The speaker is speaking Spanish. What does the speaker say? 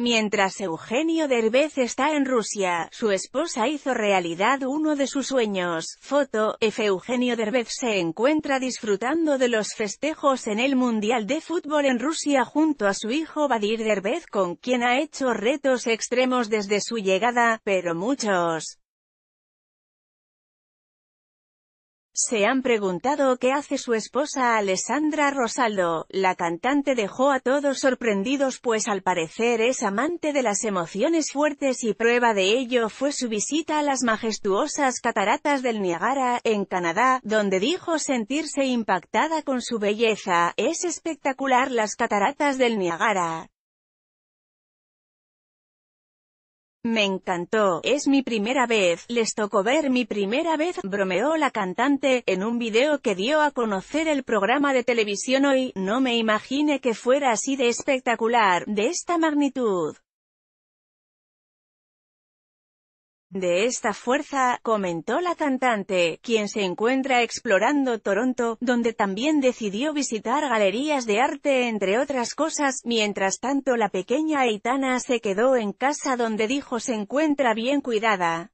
Mientras Eugenio Derbez está en Rusia, su esposa hizo realidad uno de sus sueños. Foto, F. Eugenio Derbez se encuentra disfrutando de los festejos en el Mundial de Fútbol en Rusia junto a su hijo Vadir Derbez con quien ha hecho retos extremos desde su llegada, pero muchos Se han preguntado qué hace su esposa Alessandra Rosaldo, la cantante dejó a todos sorprendidos pues al parecer es amante de las emociones fuertes y prueba de ello fue su visita a las majestuosas cataratas del Niagara, en Canadá, donde dijo sentirse impactada con su belleza, es espectacular las cataratas del Niagara. Me encantó, es mi primera vez, les tocó ver mi primera vez, bromeó la cantante, en un video que dio a conocer el programa de televisión hoy, no me imaginé que fuera así de espectacular, de esta magnitud. de esta fuerza, comentó la cantante, quien se encuentra explorando Toronto, donde también decidió visitar galerías de arte entre otras cosas, mientras tanto la pequeña Aitana se quedó en casa donde dijo se encuentra bien cuidada.